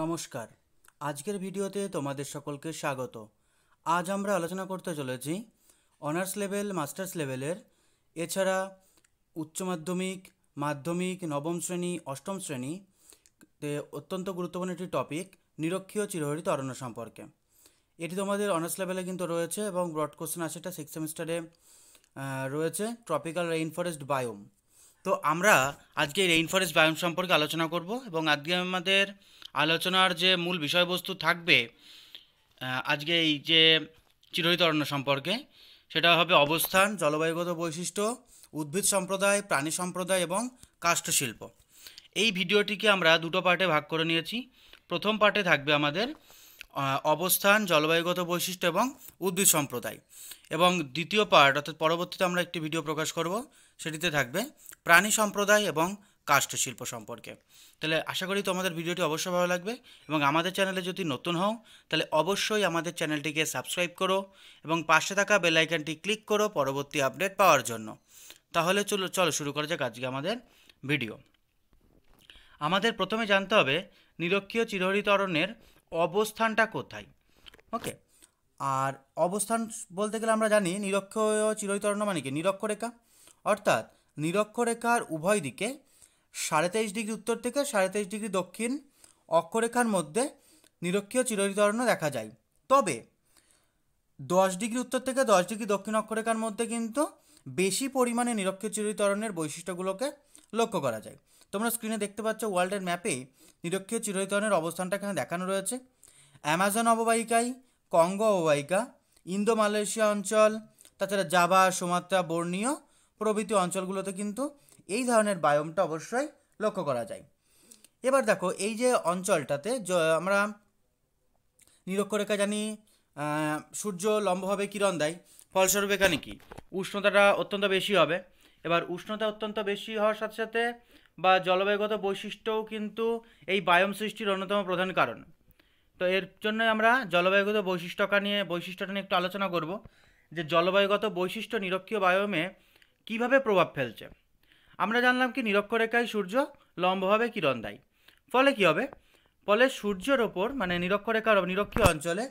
নমস্কার আজকের ভিডিওতে তোমাদের সকলকে স্বাগত আজ আমরা আলোচনা করতে চলেছি অনার্স লেভেল মাস্টার্স লেভেলের এছাড়া উচ্চ মাধ্যমিক মাধ্যমিক নবম শ্রেণী অষ্টম শ্রেণী অত্যন্ত গুরুত্বপূর্ণ একটি টপিক নিরক্ষীয় চিরহরিত অরণ্য সম্পর্কে এটি তোমাদের অনার্স লেভেলে কিন্তু রয়েছে এবং ব্রড কোশ্চেন আছে এটা সিক্স সেমিস্টারে রয়েছে ট্রপিক্যাল রেইন ফরেস্ট বায়োম তো আমরা আজকে রেইন ফরেস্ট বায়োম সম্পর্কে আলোচনা করব এবং আজকে আমাদের আলোচনার যে মূল বিষয়বস্তু থাকবে আজকে এই যে অরণ্য সম্পর্কে সেটা হবে অবস্থান জলবায়ুগত বৈশিষ্ট্য উদ্ভিদ সম্প্রদায় প্রাণী সম্প্রদায় এবং কাষ্ঠশিল্প এই ভিডিওটিকে আমরা দুটো পার্টে ভাগ করে নিয়েছি প্রথম পার্টে থাকবে আমাদের অবস্থান জলবায়ুগত বৈশিষ্ট্য এবং উদ্ভিদ সম্প্রদায় এবং দ্বিতীয় পার্ট অর্থাৎ পরবর্তীতে আমরা একটি ভিডিও প্রকাশ করব সেটিতে থাকবে প্রাণী সম্প্রদায় এবং কাষ্ঠশিল্প সম্পর্কে তাহলে আশা করি তোমাদের ভিডিওটি অবশ্যই ভালো লাগবে এবং আমাদের চ্যানেলে যদি নতুন হও তাহলে অবশ্যই আমাদের চ্যানেলটিকে সাবস্ক্রাইব করো এবং পাশে থাকা বেলাইকানটি ক্লিক করো পরবর্তী আপডেট পাওয়ার জন্য তাহলে চলো চলো শুরু করা যাক আজকে আমাদের ভিডিও আমাদের প্রথমে জানতে হবে নিরক্ষীয় চিরহরিত অরণ্যের অবস্থানটা কোথায় ওকে আর অবস্থান বলতে গেলে আমরা জানি নিরক্ষীয় চিরহরিত অরণ্য মানে কি নিরক্ষরেখা অর্থাৎ নিরক্ষরেখার উভয় দিকে সাড়ে তেইশ ডিগ্রি উত্তর থেকে সাড়ে তেইশ ডিগ্রি দক্ষিণ অক্ষরেখার মধ্যে নিরক্ষীয় চিরবিতরণ দেখা যায় তবে দশ ডিগ্রি উত্তর থেকে দশ ডিগ্রি দক্ষিণ অক্ষরেখার মধ্যে কিন্তু বেশি পরিমাণে নিরক্ষীয় চিরহিতরণের বৈশিষ্ট্যগুলোকে লক্ষ্য করা যায় তোমরা স্ক্রিনে দেখতে পাচ্ছ ওয়ার্ল্ডের ম্যাপে নিরক্ষীয় চিরহিতরণের অবস্থানটা এখানে দেখানো রয়েছে অ্যামাজন অববাহিকায় কঙ্গো অববাহিকা ইন্দো মালয়েশিয়া অঞ্চল তাছাড়া জাবা সুমাত্রা বর্ণীয় প্রভৃতি অঞ্চলগুলোতে কিন্তু এই ধরনের বায়োমটা অবশ্যই লক্ষ্য করা যায় এবার দেখো এই যে অঞ্চলটাতে আমরা নিরক্ষরেখা জানি সূর্য লম্বভাবে কিরণ দেয় ফলস্বরূপ এখানে কি উষ্ণতাটা অত্যন্ত বেশি হবে এবার উষ্ণতা অত্যন্ত বেশি হওয়ার সাথে সাথে বা জলবায়ুগত বৈশিষ্ট্যও কিন্তু এই বায়ম সৃষ্টির অন্যতম প্রধান কারণ তো এর জন্যই আমরা জলবায়ুগত বৈশিষ্ট্যটা নিয়ে বৈশিষ্ট্যটা নিয়ে একটু আলোচনা করব যে জলবায়ুগত বৈশিষ্ট্য নিরক্ষীয় বায়মে কিভাবে প্রভাব ফেলছে আমরা জানলাম কি নিরক্ষরেখায় সূর্য লম্বভাবে কিরণ দেয় ফলে কি হবে ফলে সূর্যের ওপর মানে নিরক্ষরেখার নিরক্ষীয় অঞ্চলে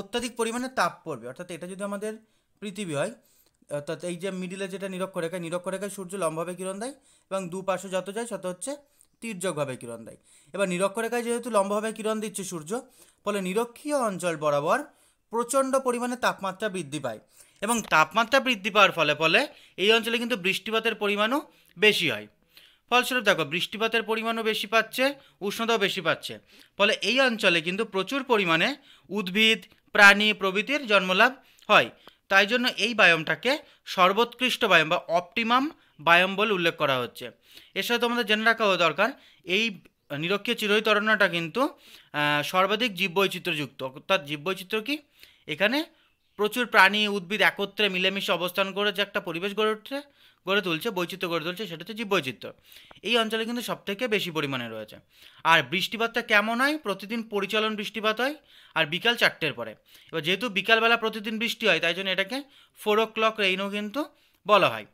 অত্যাধিক পরিমাণে তাপ পড়বে অর্থাৎ এটা যদি আমাদের পৃথিবী হয় অর্থাৎ এই যে মিডিলে যেটা নিরক্ষরেখা নিরক্ষরেখায় সূর্য লম্বভাবে কিরণ দেয় এবং দুপাশে যত যায় তত হচ্ছে তীর্যকভাবে কিরণ দেয় এবার নিরক্ষরেখায় যেহেতু লম্বভাবে কিরণ দিচ্ছে সূর্য ফলে নিরক্ষীয় অঞ্চল বরাবর প্রচণ্ড পরিমাণে তাপমাত্রা বৃদ্ধি পায় এবং তাপমাত্রা বৃদ্ধি পাওয়ার ফলে ফলে এই অঞ্চলে কিন্তু বৃষ্টিপাতের পরিমাণও বেশি হয় ফলস্বরূপ দেখো বৃষ্টিপাতের পরিমাণও বেশি পাচ্ছে উষ্ণতাও বেশি পাচ্ছে ফলে এই অঞ্চলে কিন্তু প্রচুর পরিমাণে উদ্ভিদ প্রাণী প্রভৃতির জন্মলাভ হয় তাই জন্য এই বায়মটাকে সর্বোৎকৃষ্ট বায়ম বা অপটিমাম বায়ম বলে উল্লেখ করা হচ্ছে এর সাথে তোমাদের জেনে রাখা হওয়া দরকার এই নিরক্ষীয় চিরই তরণাটা কিন্তু সর্বাধিক জীববৈচিত্র্যযুক্ত অর্থাৎ জীববৈচিত্র্য কি এখানে প্রচুর প্রাণী উদ্ভিদ একত্রে মিলেমিশে অবস্থান করে যে একটা পরিবেশ গড়ে উঠছে গড়ে তুলছে বৈচিত্র্য গড়ে তুলছে সেটা হচ্ছে জীববৈচিত্র্য এই অঞ্চলে কিন্তু সবথেকে বেশি পরিমাণে রয়েছে আর বৃষ্টিপাতটা কেমন হয় প্রতিদিন পরিচালন বৃষ্টিপাত হয় আর বিকাল চারটের পরে এবার যেহেতু বিকালবেলা প্রতিদিন বৃষ্টি হয় তাই জন্য এটাকে ফোর ও ক্লক রেইনও কিন্তু বলা হয়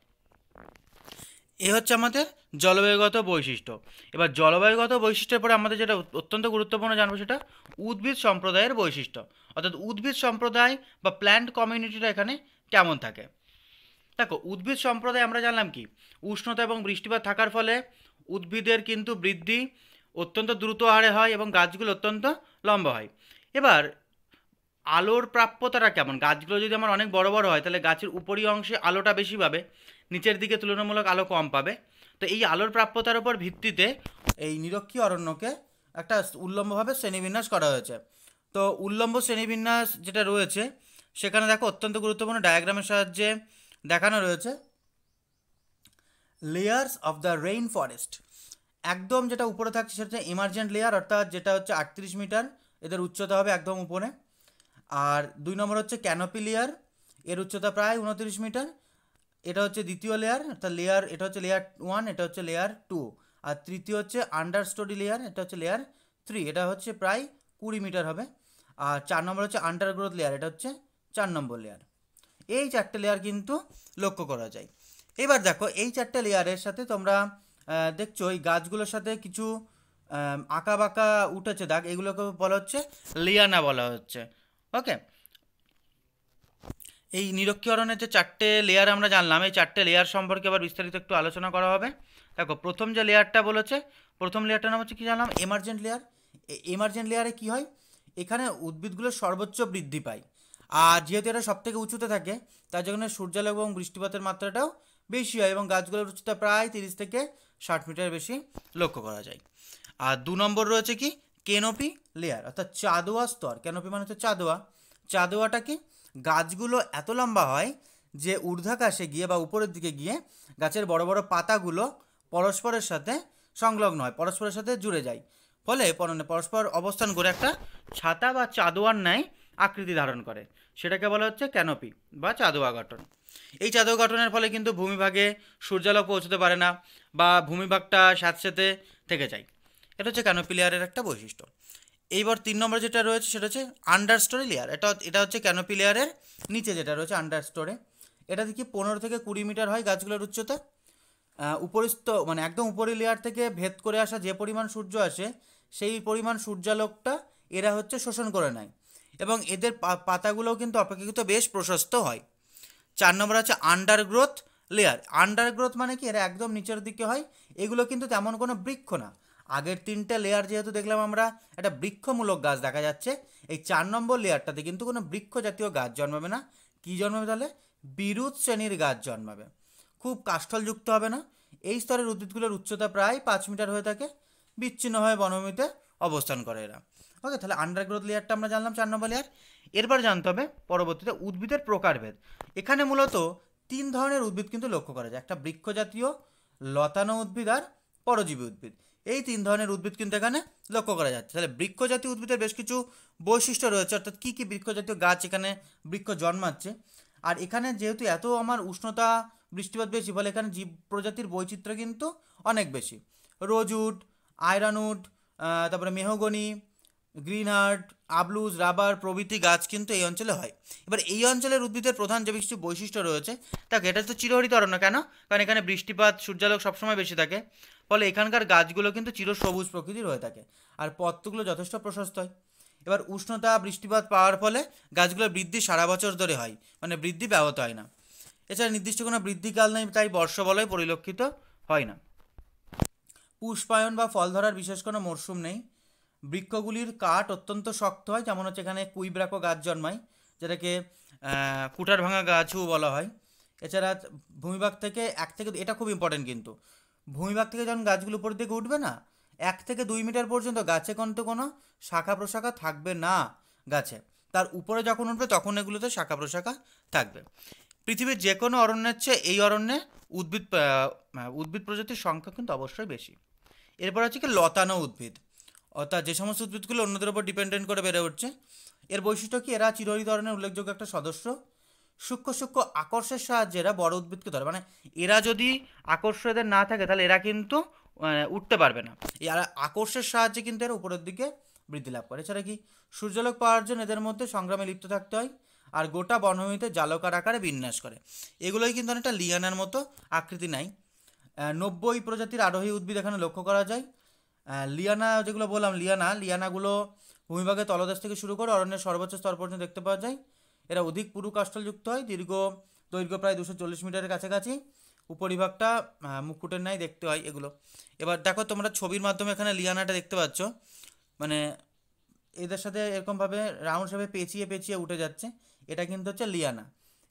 এ হচ্ছে আমাদের জলবায়ুগত বৈশিষ্ট্য এবার জলবায়ুগত বৈশিষ্ট্যের পরে আমাদের যেটা অত্যন্ত গুরুত্বপূর্ণ জানবো সেটা উদ্ভিদ সম্প্রদায়ের বৈশিষ্ট্য অর্থাৎ উদ্ভিদ সম্প্রদায় বা প্ল্যান্ট কমিউনিটিটা এখানে কেমন থাকে দেখো উদ্ভিদ সম্প্রদায় আমরা জানলাম কি উষ্ণতা এবং বৃষ্টিপাত থাকার ফলে উদ্ভিদের কিন্তু বৃদ্ধি অত্যন্ত দ্রুত হারে হয় এবং গাছগুলো অত্যন্ত লম্বা হয় এবার আলোর প্রাপ্যতাটা কেমন গাছগুলো যদি আমার অনেক বড় বড় হয় তাহলে গাছের উপরি অংশে আলোটা বেশি পাবে নিচের দিকে তুলনামূলক আলো কম পাবে তো এই আলোর প্রাপ্যতার উপর ভিত্তিতে এই নিরক্ষী অরণ্যকে একটা উল্লম্বভাবে শ্রেণীবিন্যাস করা হয়েছে তো উল্লম্ব শ্রেণীবিন্যাস যেটা রয়েছে সেখানে দেখো অত্যন্ত গুরুত্বপূর্ণ ডায়াগ্রামের সাহায্যে দেখানো রয়েছে layers of the rain forest একদম যেটা উপরে থাকছে সেটা হচ্ছে এমার্জেন্ট লেয়ার অর্থাৎ যেটা হচ্ছে আটত্রিশ মিটার এদের উচ্চতা হবে একদম উপরে আর দুই নম্বর হচ্ছে ক্যানোপি লেয়ার এর উচ্চতা প্রায় উনত্রিশ মিটার এটা হচ্ছে দ্বিতীয় লেয়ার অর্থাৎ লেয়ার এটা হচ্ছে লেয়ার ওয়ান এটা হচ্ছে লেয়ার টু আর তৃতীয় হচ্ছে আন্ডার স্টোরি লেয়ার এটা হচ্ছে লেয়ার থ্রি এটা হচ্ছে প্রায় কুড়ি মিটার হবে আর চার নম্বর হচ্ছে আন্ডারগ্রোথ লেয়ার এটা হচ্ছে চার নম্বর লেয়ার এই চারটে লেয়ার কিন্তু লক্ষ্য করা যায় এবার দেখো এই চারটে লেয়ারের সাথে তোমরা দেখছো এই গাছগুলোর সাথে কিছু আঁকা বাঁকা উঠেছে দাগ এগুলোকে বলা হচ্ছে লিয়ানা বলা হচ্ছে ওকে এই নিরক্ষীকরণের যে চারটে লেয়ার আমরা জানলাম এই চারটে লেয়ার সম্পর্কে আবার বিস্তারিত একটু আলোচনা করা হবে দেখো প্রথম যে লেয়ারটা বলেছে প্রথম লেয়ারটার নাম হচ্ছে কী জানলাম এমার্জেন্ট লেয়ার এমার্জেন্ট লেয়ারে কী হয় এখানে উদ্ভিদগুলো সর্বোচ্চ বৃদ্ধি পায় আর যেহেতু এটা সব থেকে উঁচুতে থাকে তার জন্য সূর্যালোক এবং বৃষ্টিপাতের মাত্রাটাও বেশি হয় এবং গাছগুলোর উচ্চতা প্রায় তিরিশ থেকে ষাট মিটার বেশি লক্ষ্য করা যায় আর দু নম্বর রয়েছে কি কেনপি লেয়ার অর্থাৎ চাঁদোয়া স্তর কেনপি মানে হচ্ছে চাঁদোয়া চাঁদোয়াটা কি গাছগুলো এত লম্বা হয় যে ঊর্ধ্বাকাশে গিয়ে বা উপরের দিকে গিয়ে গাছের বড় বড় পাতাগুলো পরস্পরের সাথে সংলগ্ন হয় পরস্পরের সাথে জুড়ে যায় ফলে মানে পরস্পর অবস্থান করে একটা ছাতা বা চাঁদোয়ার ন্যায় আকৃতি ধারণ করে সেটাকে বলা হচ্ছে ক্যানোপি বা চাঁদোয়া গঠন এই চাঁদোয়া গঠনের ফলে কিন্তু ভূমিভাগে সূর্যালোক পৌঁছতে পারে না বা ভূমিভাগটা স্যাঁতস্যাঁতে থেকে যায় এটা হচ্ছে ক্যানোপি লেয়ারের একটা বৈশিষ্ট্য এইবার তিন নম্বর যেটা রয়েছে সেটা হচ্ছে আন্ডার স্টোরে লেয়ার এটা এটা হচ্ছে ক্যানোপি লেয়ারের নিচে যেটা রয়েছে আন্ডার স্টোরে এটা দেখি পনেরো থেকে কুড়ি মিটার হয় গাছগুলোর উচ্চতা উপরিস্থ মানে একদম উপরে লেয়ার থেকে ভেদ করে আসা যে পরিমাণ সূর্য আসে সেই পরিমাণ সূর্যালোকটা এরা হচ্ছে শোষণ করে নেয় এবং এদের পাতাগুলোও কিন্তু অপেক্ষাকৃত বেশ প্রশস্ত হয় চার নম্বর আছে আন্ডারগ্রোথ লেয়ার আন্ডারগ্রোথ মানে কি এরা একদম নিচের দিকে হয় এগুলো কিন্তু তেমন কোনো বৃক্ষ না আগের তিনটে লেয়ার যেহেতু দেখলাম আমরা একটা বৃক্ষমূলক গাছ দেখা যাচ্ছে এই চার নম্বর লেয়ারটাতে কিন্তু কোনো বৃক্ষ জাতীয় গাছ জন্মাবে না কী জন্মাবে তাহলে বিরুৎ শ্রেণীর গাছ জন্মাবে খুব কাষ্ঠলযুক্ত হবে না এই স্তরের উদ্ভিদগুলোর উচ্চতা প্রায় পাঁচ মিটার হয়ে থাকে বিচ্ছিন্নভাবে বনভূমিতে অবস্থান করে এরা ওকে তাহলে আন্ডারগ্রোথ লেয়ারটা আমরা জানলাম চার নম্বর লেয়ার এরপর জানতে হবে পরবর্তীতে উদ্ভিদের প্রকারভেদ এখানে মূলত তিন ধরনের উদ্ভিদ কিন্তু লক্ষ্য করা যায় একটা বৃক্ষ জাতীয় লতানো উদ্ভিদ আর পরজীবী উদ্ভিদ এই তিন ধরনের উদ্ভিদ কিন্তু এখানে লক্ষ্য করা যাচ্ছে তাহলে বৃক্ষ জাতীয় উদ্ভিদের বেশ কিছু বৈশিষ্ট্য রয়েছে অর্থাৎ কী কী বৃক্ষ জাতীয় গাছ এখানে বৃক্ষ জন্মাচ্ছে আর এখানে যেহেতু এত আমার উষ্ণতা বৃষ্টিপাত বেশি ফলে এখানে জীব প্রজাতির বৈচিত্র্য কিন্তু অনেক বেশি রোজউড আয়রানউড তারপরে মেহগনি গ্রিনহার্ট আবলুজ রাবার প্রভৃতি গাছ কিন্তু এই অঞ্চলে হয় এবার এই অঞ্চলের উদ্ভিদের প্রধান যে কিছু বৈশিষ্ট্য রয়েছে তাকে এটা তো চিরহরিত অরণ্য কেন কারণ এখানে বৃষ্টিপাত সূর্যালোক সবসময় বেশি থাকে ফলে এখানকার গাছগুলো কিন্তু চিরসবুজ প্রকৃতির হয়ে থাকে আর পথগুলো যথেষ্ট প্রশস্ত হয় এবার উষ্ণতা বৃষ্টিপাত পাওয়ার ফলে গাছগুলোর বৃদ্ধি সারা বছর ধরে হয় মানে বৃদ্ধি ব্যাহত হয় না এছাড়া নির্দিষ্ট কোনো বৃদ্ধিকাল নেই তাই বর্ষবলয় পরিলক্ষিত হয় না পুষ্পায়ন বা ফল ধরার বিশেষ কোনো মরশুম নেই বৃক্ষগুলির কাঠ অত্যন্ত শক্ত হয় যেমন হচ্ছে এখানে কুইব্রাক গাছ জন্মায় যেটাকে কুটার ভাঙা গাছও বলা হয় এছাড়া ভূমিভাগ থেকে এক থেকে এটা খুব ইম্পর্টেন্ট কিন্তু ভূমিভাগ থেকে যখন গাছগুলো উপর দিকে উঠবে না এক থেকে দুই মিটার পর্যন্ত গাছে তো কোনো শাখা প্রশাখা থাকবে না গাছে তার উপরে যখন উঠবে তখন এগুলোতে শাখা প্রশাখা থাকবে পৃথিবীর যে কোনো অরণ্যের চেয়ে এই অরণ্যে উদ্ভিদ উদ্ভিদ প্রজাতির সংখ্যা কিন্তু অবশ্যই বেশি এরপর হচ্ছে কি লতানো উদ্ভিদ অর্থাৎ যে সমস্ত উদ্ভিদগুলো অন্যদের উপর ডিপেন্ডেন্ট করে বেড়ে উঠছে এর বৈশিষ্ট্য কি এরা চিরহরি ধরনের উল্লেখযোগ্য একটা সদস্য সূক্ষ্ম সূক্ষ্ম আকর্ষের সাহায্যে এরা বড় উদ্ভিদকে ধরে মানে এরা যদি আকর্ষদের না থাকে তাহলে এরা কিন্তু উঠতে পারবে না এরা আকর্ষের সাহায্যে কিন্তু এরা উপরের দিকে বৃদ্ধি লাভ করে এছাড়া কি সূর্যালোক পাওয়ার জন্য এদের মধ্যে সংগ্রামে লিপ্ত থাকতে হয় আর গোটা বনভূমিতে জালকার আকারে বিন্যাস করে এগুলোই কিন্তু অনেকটা লিয়ানার মতো আকৃতি নাই নব্বই প্রজাতির আরোহী উদ্ভিদ এখানে লক্ষ্য করা যায় লিয়ানা যেগুলো বললাম লিয়ানা লিয়ানাগুলো ভূমিভাগের তলদেশ থেকে শুরু করে অরণ্যের সর্বোচ্চ স্তর পর্যন্ত দেখতে পাওয়া যায় এরা অধিক পুরু কাষ্ঠলযুক্ত হয় দীর্ঘ দৈর্ঘ্য প্রায় দুশো চল্লিশ মিটারের কাছাকাছি উপরিভাগটা মুকুটের ন্যায় দেখতে হয় এগুলো এবার দেখো তোমরা ছবির মাধ্যমে এখানে লিয়ানাটা দেখতে পাচ্ছ মানে এদের সাথে এরকমভাবে রাউন্ড শেপে পেঁচিয়ে পেঁচিয়ে উঠে যাচ্ছে এটা কিন্তু হচ্ছে লিয়ানা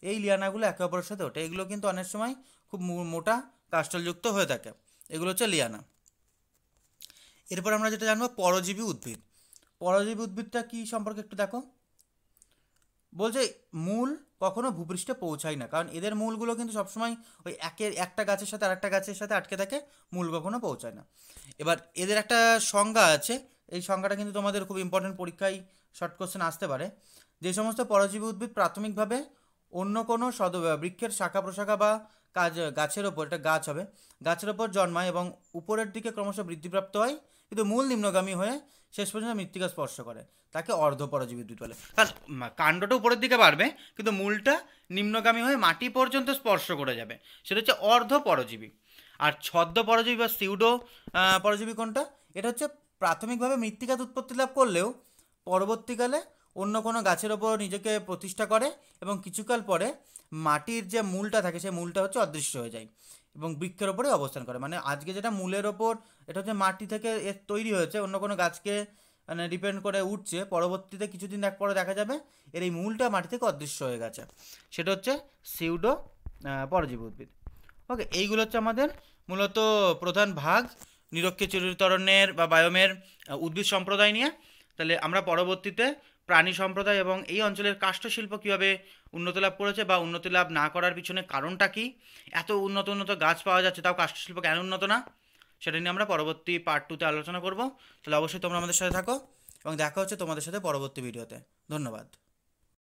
এই লিয়ানাগুলো একে অপরের সাথে ওঠে এগুলো কিন্তু অনেক সময় খুব মোটা কাষ্ঠলযুক্ত হয়ে থাকে এগুলো হচ্ছে লিয়ানা এরপর আমরা যেটা জানবো পরজীবী উদ্ভিদ পরজীবী উদ্ভিদটা কী সম্পর্কে একটু দেখো বলছে মূল কখনো ভূপৃষ্ঠে পৌঁছায় না কারণ এদের মূলগুলো কিন্তু সবসময় ওই একের একটা গাছের সাথে আরেকটা গাছের সাথে আটকে থাকে মূল কখনো পৌঁছায় না এবার এদের একটা সংজ্ঞা আছে এই সংজ্ঞাটা কিন্তু তোমাদের খুব ইম্পর্টেন্ট পরীক্ষায় শর্ট কোশ্চেন আসতে পারে যে সমস্ত পরজীবী উদ্ভিদ প্রাথমিকভাবে অন্য কোনো সদ বৃক্ষের শাখা প্রশাখা বা কাজ গাছের ওপর একটা গাছ হবে গাছের ওপর জন্মায় এবং উপরের দিকে ক্রমশ বৃদ্ধিপ্রাপ্ত হয় কিন্তু মূল নিম্নগামী হয়ে শেষ পর্যন্ত মৃত্তিকা স্পর্শ করে তাকে অর্ধ পরজীবী উদ্ভিদ বলে কারণ কাণ্ডটা উপরের দিকে বাড়বে কিন্তু মূলটা নিম্নগামী হয়ে মাটি পর্যন্ত স্পর্শ করে যাবে সেটা হচ্ছে অর্ধ পরজীবী আর ছদ্ম পরজীবী বা সিউডো পরজীবী কোনটা এটা হচ্ছে প্রাথমিকভাবে মৃত্তিকাতে উৎপত্তি লাভ করলেও পরবর্তীকালে অন্য কোনো গাছের ওপর নিজেকে প্রতিষ্ঠা করে এবং কিছুকাল পরে মাটির যে মূলটা থাকে সেই মূলটা হচ্ছে অদৃশ্য হয়ে যায় এবং বৃক্ষের ওপরে অবস্থান করে মানে আজকে যেটা মূলের ওপর এটা হচ্ছে মাটি থেকে এর তৈরি হয়েছে অন্য কোনো গাছকে মানে ডিপেন্ড করে উঠছে পরবর্তীতে কিছুদিন এক পরে দেখা যাবে এর এই মূলটা মাটি থেকে অদৃশ্য হয়ে গেছে সেটা হচ্ছে সিউডো পরজীব উদ্ভিদ ওকে এইগুলো হচ্ছে আমাদের মূলত প্রধান ভাগ নিরক্ষে চিরতরণের বা বায়োমের উদ্ভিদ সম্প্রদায় নিয়ে তাহলে আমরা পরবর্তীতে প্রাণী সম্প্রদায় এবং এই অঞ্চলের কাষ্ঠশিল্প কীভাবে উন্নতি লাভ করেছে বা উন্নতি লাভ না করার পিছনে কারণটা কি এত উন্নত উন্নত গাছ পাওয়া যাচ্ছে তাও কাষ্ঠশিল্প কেন উন্নত না সেটা নিয়ে আমরা পরবর্তী পার্ট টুতে আলোচনা করব তাহলে অবশ্যই তোমরা আমাদের সাথে থাকো এবং দেখা হচ্ছে তোমাদের সাথে পরবর্তী ভিডিওতে ধন্যবাদ